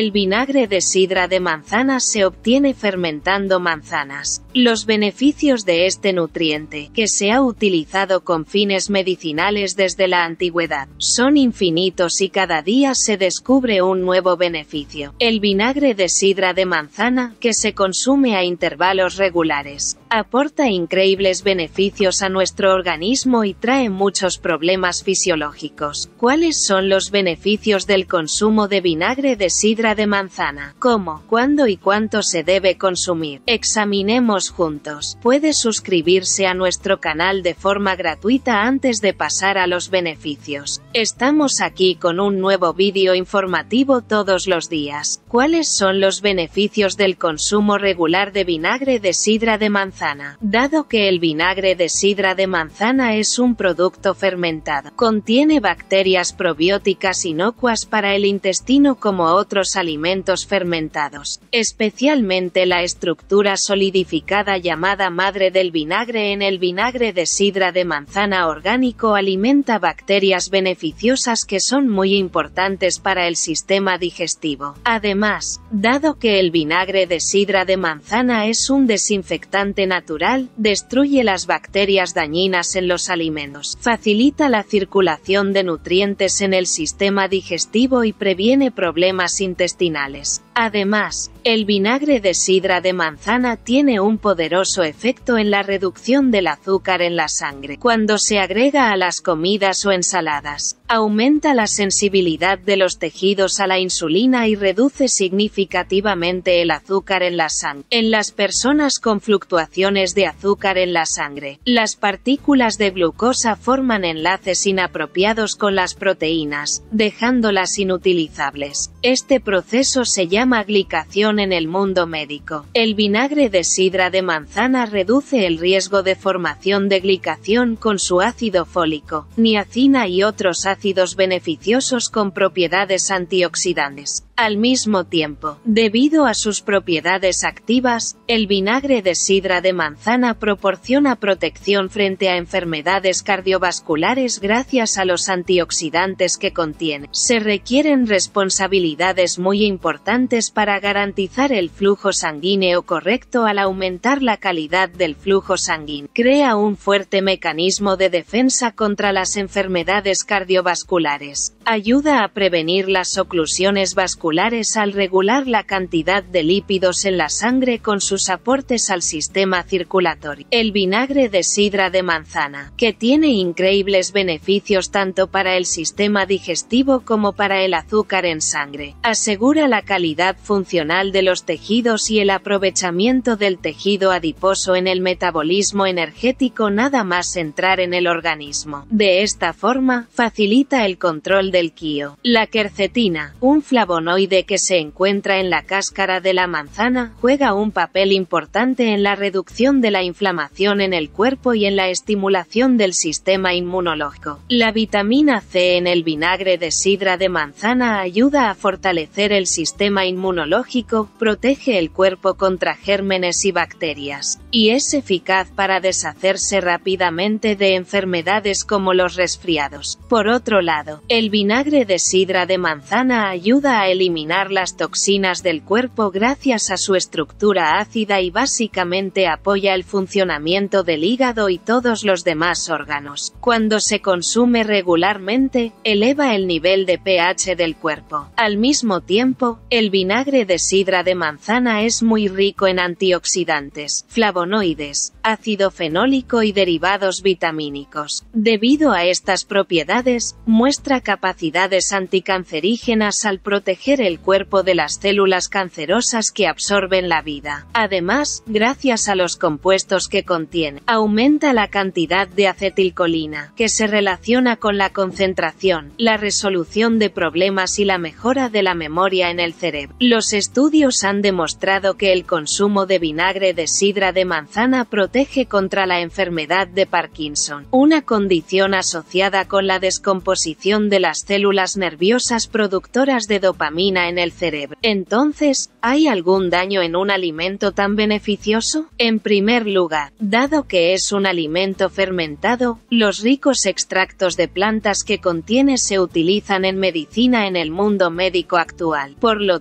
El vinagre de sidra de manzana se obtiene fermentando manzanas. Los beneficios de este nutriente, que se ha utilizado con fines medicinales desde la antigüedad, son infinitos y cada día se descubre un nuevo beneficio. El vinagre de sidra de manzana, que se consume a intervalos regulares, aporta increíbles beneficios a nuestro organismo y trae muchos problemas fisiológicos. ¿Cuáles son los beneficios del consumo de vinagre de sidra de manzana. ¿Cómo, cuándo y cuánto se debe consumir? Examinemos juntos. Puede suscribirse a nuestro canal de forma gratuita antes de pasar a los beneficios. Estamos aquí con un nuevo vídeo informativo todos los días. ¿Cuáles son los beneficios del consumo regular de vinagre de sidra de manzana? Dado que el vinagre de sidra de manzana es un producto fermentado, contiene bacterias probióticas inocuas para el intestino como otros alimentos fermentados, especialmente la estructura solidificada llamada madre del vinagre en el vinagre de sidra de manzana orgánico alimenta bacterias beneficiosas que son muy importantes para el sistema digestivo. Además, dado que el vinagre de sidra de manzana es un desinfectante natural, destruye las bacterias dañinas en los alimentos, facilita la circulación de nutrientes en el sistema digestivo y previene problemas intestinales. Además, el vinagre de sidra de manzana tiene un poderoso efecto en la reducción del azúcar en la sangre. Cuando se agrega a las comidas o ensaladas, aumenta la sensibilidad de los tejidos a la insulina y reduce significativamente el azúcar en la sangre. En las personas con fluctuaciones de azúcar en la sangre, las partículas de glucosa forman enlaces inapropiados con las proteínas, dejándolas inutilizables. Este proceso se llama glicación en el mundo médico. El vinagre de sidra de manzana reduce el riesgo de formación de glicación con su ácido fólico, niacina y otros ácidos beneficiosos con propiedades antioxidantes. Al mismo tiempo, debido a sus propiedades activas, el vinagre de sidra de manzana proporciona protección frente a enfermedades cardiovasculares gracias a los antioxidantes que contiene. Se requieren responsabilidades muy importantes para garantizar el flujo sanguíneo correcto al aumentar la calidad del flujo sanguíneo, crea un fuerte mecanismo de defensa contra las enfermedades cardiovasculares, ayuda a prevenir las oclusiones vasculares al regular la cantidad de lípidos en la sangre con sus aportes al sistema circulatorio. El vinagre de sidra de manzana, que tiene increíbles beneficios tanto para el sistema digestivo como para el azúcar en sangre, asegura la calidad funcional de los tejidos y el aprovechamiento del tejido adiposo en el metabolismo energético nada más entrar en el organismo. De esta forma, facilita el control del kio. La quercetina, un flavonoide que se encuentra en la cáscara de la manzana, juega un papel importante en la reducción de la inflamación en el cuerpo y en la estimulación del sistema inmunológico. La vitamina C en el vinagre de sidra de manzana ayuda a fortalecer el sistema inmunológico, protege el cuerpo contra gérmenes y bacterias, y es eficaz para deshacerse rápidamente de enfermedades como los resfriados. Por otro lado, el vinagre de sidra de manzana ayuda a eliminar las toxinas del cuerpo gracias a su estructura ácida y básicamente apoya el funcionamiento del hígado y todos los demás órganos. Cuando se consume regularmente, eleva el nivel de pH del cuerpo. Al mismo tiempo, el vinagre de sidra de manzana es muy rico en antioxidantes, flavonoides, ácido fenólico y derivados vitamínicos. Debido a estas propiedades, muestra capacidades anticancerígenas al proteger el cuerpo de las células cancerosas que absorben la vida. Además, gracias a los compuestos que contiene, aumenta la cantidad de acetilcolina, que se relaciona con la concentración, la resolución de problemas y la mejora de la memoria en el cerebro. Los estudios han demostrado que el consumo de vinagre de sidra de manzana protege contra la enfermedad de Parkinson, una condición asociada con la descomposición de las células nerviosas productoras de dopamina en el cerebro. Entonces, ¿hay algún daño en un alimento tan beneficioso? En primer lugar, dado que es un alimento fermentado, los ricos extractos de plantas que contiene se utilizan en medicina en el mundo médico actual. Por lo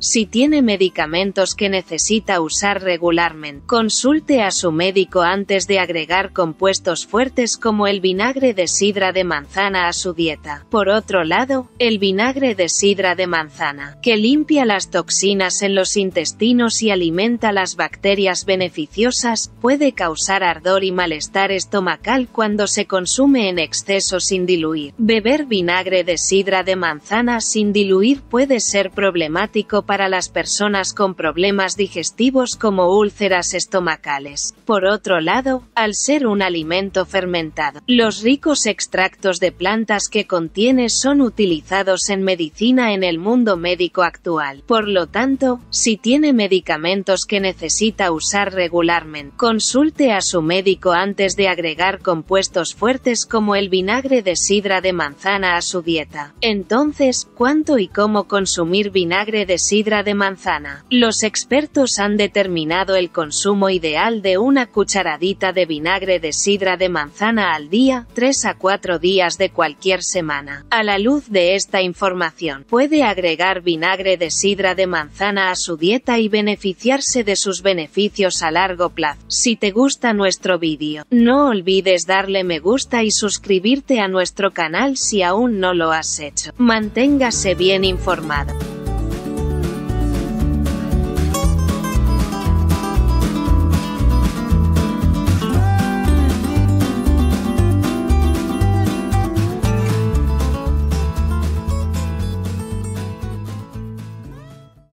si tiene medicamentos que necesita usar regularmente, consulte a su médico antes de agregar compuestos fuertes como el vinagre de sidra de manzana a su dieta. Por otro lado, el vinagre de sidra de manzana, que limpia las toxinas en los intestinos y alimenta las bacterias beneficiosas, puede causar ardor y malestar estomacal cuando se consume en exceso sin diluir. Beber vinagre de sidra de manzana sin diluir puede ser problemático para las personas con problemas digestivos como úlceras estomacales. Por otro lado, al ser un alimento fermentado, los ricos extractos de plantas que contiene son utilizados en medicina en el mundo médico actual. Por lo tanto, si tiene medicamentos que necesita usar regularmente, consulte a su médico antes de agregar compuestos fuertes como el vinagre de sidra de manzana a su dieta. Entonces, ¿cuánto y cómo consumir vinagre de sidra de manzana. Los expertos han determinado el consumo ideal de una cucharadita de vinagre de sidra de manzana al día, 3 a 4 días de cualquier semana. A la luz de esta información, puede agregar vinagre de sidra de manzana a su dieta y beneficiarse de sus beneficios a largo plazo. Si te gusta nuestro vídeo, no olvides darle me gusta y suscribirte a nuestro canal si aún no lo has hecho. Manténgase bien informado.